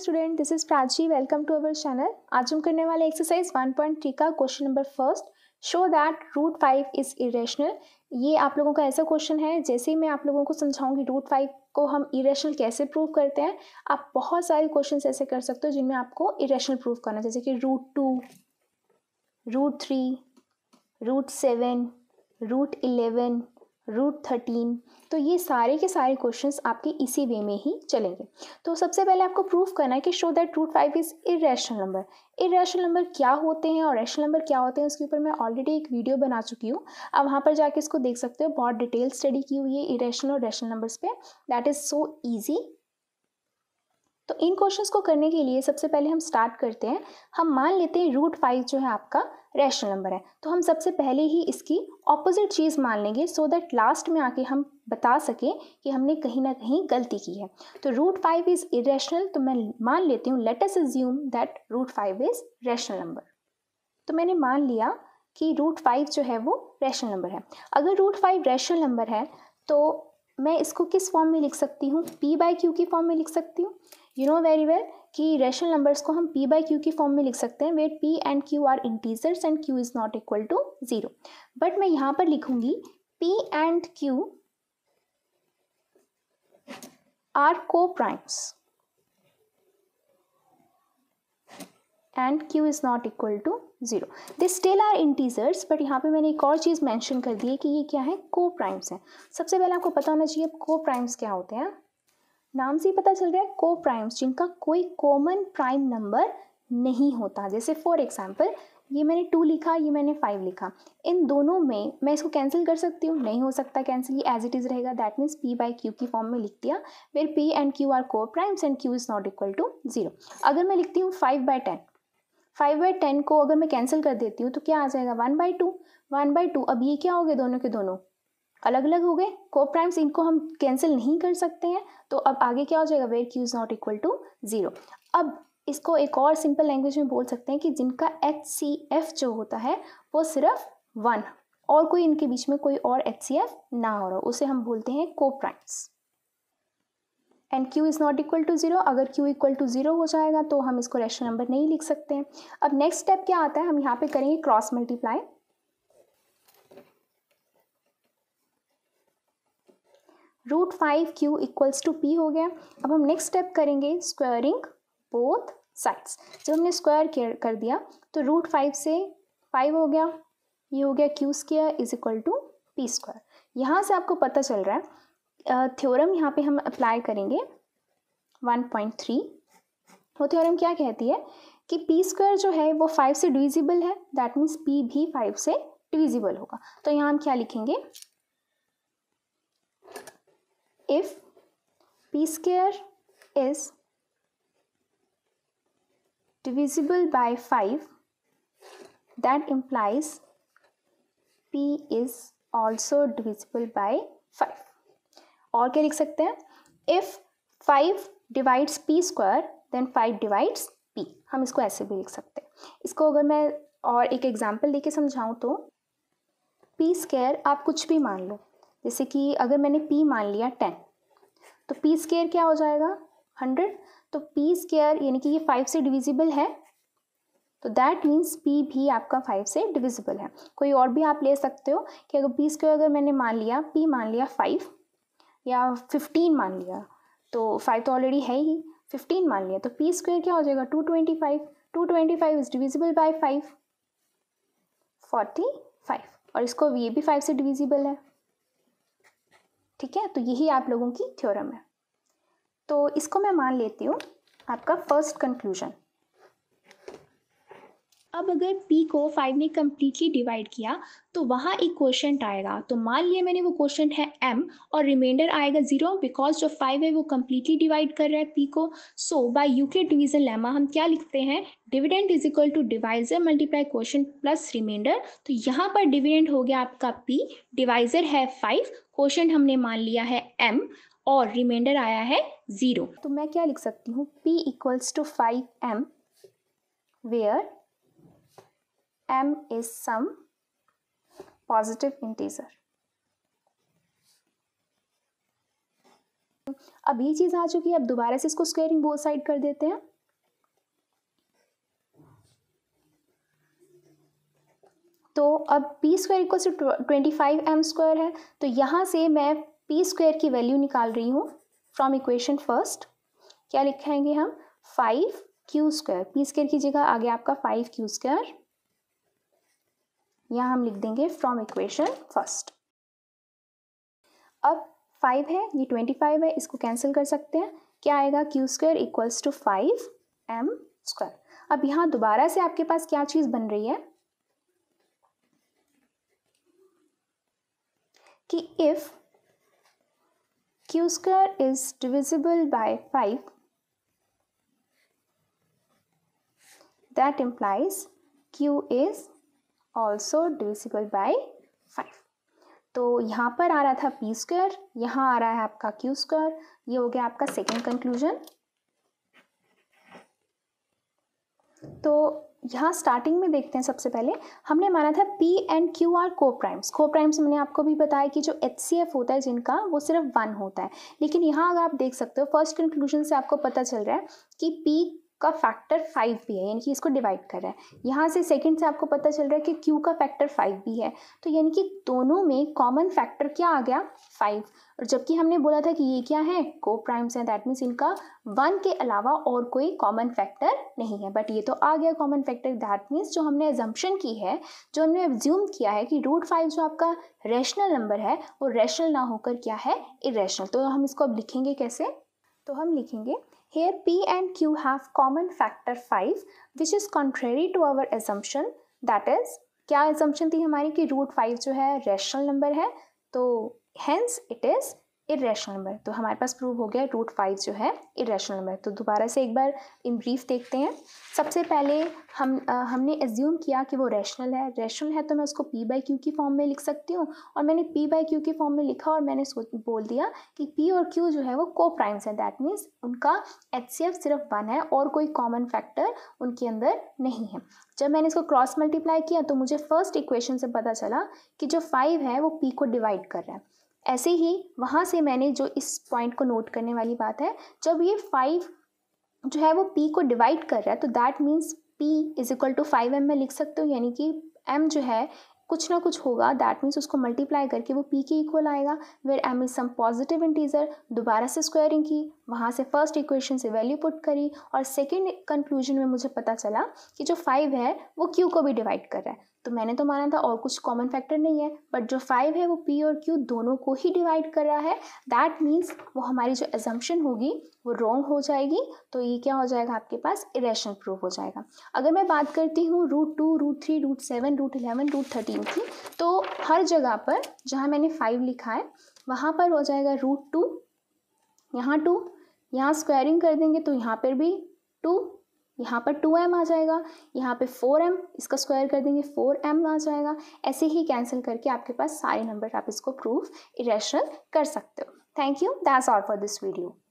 student this is Prachi welcome to our channel आज हम करने वाले एक्सरसाइज 1.3 का question number first show that root five is irrational ये आप लोगों का ऐसा क्वेश्चन है जैसे ही मैं आप लोगों को समझाऊंगी रूट फाइव को हम इरेशनल कैसे प्रूव करते हैं आप बहुत सारे क्वेश्चन ऐसे कर सकते हो जिनमें आपको इरेशनल प्रूव करना जैसे कि root two root three root seven root eleven root thirteen तो ये सारे के सारे क्वेश्चंस आपके इसी वे में ही चलेंगे तो सबसे पहले आपको प्रूफ करना है कि show that root five is irrational number irrational number क्या होते हैं और रेशनल नंबर क्या होते हैं उसके ऊपर मैं ऑलरेडी एक वीडियो बना चुकी हूँ अब वहाँ पर जाके इसको देख सकते हो बहुत डिटेल स्टडी की हुई है इरेशनल और रेशनल नंबर्स पे दैट इज़ सो ईजी तो इन क्वेश्चंस को करने के लिए सबसे पहले हम स्टार्ट करते हैं हम मान लेते हैं रूट फाइव जो है आपका रैशनल नंबर है तो हम सबसे पहले ही इसकी ऑपोजिट चीज़ मान लेंगे सो दैट लास्ट में आके हम बता सकें कि हमने कहीं ना कहीं गलती की है तो रूट फाइव इज़ इरेशनल तो मैं मान लेती हूँ let's assume that root five is rational number तो मैंने मान लिया कि रूट फाइव जो है वो रैशनल नंबर है अगर रूट फाइव रैशनल नंबर है तो मैं इसको किस फॉर्म में लिख सकती हूँ पी बाई क्यू की फॉर्म में लिख सकती हूँ यू नो वेरी वेल कि रेशनल नंबर्स को हम पी बाई क्यू की फॉर्म में लिख सकते हैं where P and Q are integers and Q is not equal to zero but मैं यहाँ पर लिखूँगी P and Q are coprimes and q is not equal to zero they still are integers but यहाँ पे मैंने एक और चीज़ mention कर दी है कि ये क्या है को प्राइम्स हैं सबसे पहले आपको पता होना चाहिए अब को प्राइम्स क्या होते हैं नाम से ही पता चल रहा है को प्राइम्स जिनका कोई कॉमन प्राइम नंबर नहीं होता जैसे फॉर एग्जाम्पल ये मैंने टू लिखा ये मैंने फाइव लिखा इन दोनों में मैं इसको कैंसिल कर सकती हूँ नहीं हो सकता कैंसिल ये एज इट इज़ रहेगा that means P by Q की फॉर्म में लिख दिया where P and Q are coprimes and Q is not equal to zero अगर मैं लिखती हूँ five by ten five by ten को अगर मैं कैंसिल कर देती हूँ तो क्या आ जाएगा one by two one by two अब ये क्या हो गए दोनों के दोनों अलग अलग हो गए को प्राइम्स इनको हम कैंसिल नहीं कर सकते हैं तो अब आगे क्या हो जाएगा where q is not equal to zero अब इसको एक और सिंपल लैंग्वेज में बोल सकते हैं कि जिनका एच सी एफ जो होता है वो सिर्फ वन और कोई इनके बीच में कोई और एच सी एफ ना हो रहा उसे हम बोलते हैं coprimes and Q is not equal to zero अगर क्यू इक्वल टू ज़ीरो हो जाएगा तो हम इसको रेशनल नंबर नहीं लिख सकते हैं अब नेक्स्ट स्टेप क्या आता है हम यहाँ पे करेंगे cross multiply root five q equals to p हो गया अब हम नेक्स्ट स्टेप करेंगे स्क्वायरिंग बोथ साइड्स जब हमने स्क्वायर कर दिया तो रूट फाइव से फाइव हो गया ये हो गया q square is equal to p square यहाँ से आपको पता चल रहा है थ्योरम यहाँ पे हम अप्लाई करेंगे 1.3 वो थ्योरम क्या कहती है कि पी स्क्वायर जो है वो फाइव से डिविजिबल है दैट मीन्स पी भी फाइव से डिविजिबल होगा तो यहाँ हम क्या लिखेंगे if p square is divisible by 5 that implies p is also divisible by 5 और क्या लिख सकते हैं if five divides p square then five divides p हम इसको ऐसे भी लिख सकते हैं इसको अगर मैं और एक एग्जाम्पल लेके समझाऊँ तो पी स्केयर आप कुछ भी मान लो जैसे कि अगर मैंने पी मान लिया टेन तो पी स्केयर क्या हो जाएगा हंड्रेड तो पी स्केयर यानी कि ये फाइव से डिविजिबल है तो दैट मीन्स पी भी आपका फाइव से डिविजिबल है कोई और भी आप ले सकते हो कि अगर पी स्क्र अगर मैंने मान लिया पी मान लिया फाइव या फिफ्टीन मान लिया तो फाइव तो ऑलरेडी है ही फिफ्टीन मान लिया तो पी स्क्वेयर क्या हो जाएगा two twenty five two twenty five is divisible by five forty five और इसको ये भी फाइव से डिविजिबल है ठीक है तो यही आप लोगों की थ्योरम है तो इसको मैं मान लेती हूँ आपका फर्स्ट कंक्लूजन अब अगर पी को फाइव ने कम्प्लीटली डिवाइड किया तो वहाँ एक क्वेश्चन आएगा तो मान लिया मैंने वो क्वेश्चन है एम और रिमाइंडर आएगा जीरो बिकॉज जो फाइव है वो कम्प्लीटली डिवाइड कर रहा है पी को सो बाय यूके डिवीजन लेमा हम क्या लिखते हैं dividend is equal to divisor multiply question plus reminder तो यहाँ पर डिविडेंट हो गया आपका पी डिवाइजर है फाइव क्वेश्चन हमने मान लिया है एम और रिमाइंडर आया है ज़ीरो तो मैं क्या लिख सकती हूँ p equals to five m where m is some positive integer अब ये चीज आ चुकी है अब दोबारा से इसको स्क्वेयरिंग बोथ साइड कर देते हैं तो अब p square equal to twenty five m square है तो यहां से मैं पी स्क्वायर की वैल्यू निकाल रही हूँ फ्रॉम इक्वेशन फर्स्ट क्या लिखेंगे हम five q square p square की जगह आगे आपका फाइव क्यू स्क्वायर यहाँ हम लिख देंगे फ्रॉम इक्वेशन फर्स्ट अब फाइव है ये ट्वेंटी फाइव है इसको कैंसिल कर सकते हैं क्या आएगा q square equals to five m square अब यहाँ दोबारा से आपके पास क्या चीज़ बन रही है कि if q square is divisible by five that implies q is also divisible by five तो यहाँ पर आ रहा था पी स्क्वेयर यहाँ आ रहा है आपका क्यू स्क्वेयर ये हो गया आपका सेकेंड कंक्लूजन तो यहाँ स्टार्टिंग में देखते हैं सबसे पहले हमने माना था p and Q are coprimes coprimes मैंने आपको भी बताया कि जो एच सी एफ होता है जिनका वो सिर्फ वन होता है लेकिन यहाँ अगर आप देख सकते हो फर्स्ट कंक्लूजन से आपको पता चल रहा है कि पी का फैक्टर फाइव भी है यानी कि इसको डिवाइड कर रहा है यहाँ से सेकंड से आपको पता चल रहा है कि क्यू का फैक्टर फाइव भी है तो यानी कि दोनों में कॉमन फैक्टर क्या आ गया फाइव और जबकि हमने बोला था कि ये क्या है को प्राइम्स हैं दैट मीन्स इनका वन के अलावा और कोई कॉमन फैक्टर नहीं है बट ये तो आ गया कॉमन फैक्टर दैट मीन्स जो हमने एजम्पन की है जो हमने एब्ज्यूम किया है कि रूट फाइव जो आपका रैशनल नंबर है वो रेशनल ना होकर क्या है इरेशनल तो हम इसको अब लिखेंगे कैसे तो हम लिखेंगे Here P and Q have common factor 5 which is contrary to our assumption that is क्या assumption थी हमारी कि root 5 जो है rational number है तो hence it is irrational number तो हमारे पास प्रूव हो गया रूट फाइव जो है इरेशनल नंबर तो दोबारा से एक बार इन ब्रीफ देखते हैं सबसे पहले हम आ, हमने एज्यूम किया कि वो रैशनल है रैशनल है तो मैं उसको पी बाई क्यू की फॉर्म में लिख सकती हूँ और मैंने पी बाई क्यू की फॉर्म में लिखा और मैंने बोल दिया कि पी और क्यू जो है वो को प्राइम्स हैं दैट मीन्स उनका एच सिर्फ वन है और कोई कॉमन फैक्टर उनके अंदर नहीं है जब मैंने इसको क्रॉस मल्टीप्लाई किया तो मुझे फर्स्ट इक्वेशन से पता चला कि जो फाइव है वो पी को डिवाइड कर रहा है ऐसे ही वहाँ से मैंने जो इस पॉइंट को नोट करने वाली बात है जब ये फाइव जो है वो पी को डिवाइड कर रहा है तो that means p is equal to five m मैं लिख सकती हूँ यानी कि एम जो है कुछ ना कुछ होगा दैट मीन्स उसको मल्टीप्लाई करके वो पी के इक्वल आएगा where m is some positive integer दोबारा से स्क्वायरिंग की वहाँ से फर्स्ट इक्वेशन से वैल्यू पुट करी और सेकेंड कंक्लूजन में मुझे पता चला कि जो फाइव है वो क्यू को भी डिवाइड कर रहा है तो मैंने तो माना था और कुछ कॉमन फैक्टर नहीं है बट जो फाइव है वो पी और क्यू दोनों को ही डिवाइड कर रहा है दैट मीन्स वो हमारी जो एजम्पन होगी वो रॉन्ग हो जाएगी तो ये क्या हो जाएगा आपके पास इरेशन प्रूफ हो जाएगा अगर मैं बात करती हूँ root two root three root seven root eleven root thirteen की तो हर जगह पर जहाँ मैंने फाइव लिखा है वहाँ पर हो जाएगा रूट टू यहाँ टू यहाँ स्क्वायरिंग कर देंगे तो यहाँ पर भी टू यहाँ पर टू एम आ जाएगा यहाँ पे फोर एम इसका स्क्वायर कर देंगे फोर एम आ जाएगा ऐसे ही कैंसिल करके आपके पास सारे नंबर आप इसको प्रूफ इरेशनल कर सकते हो thank you that's all for this video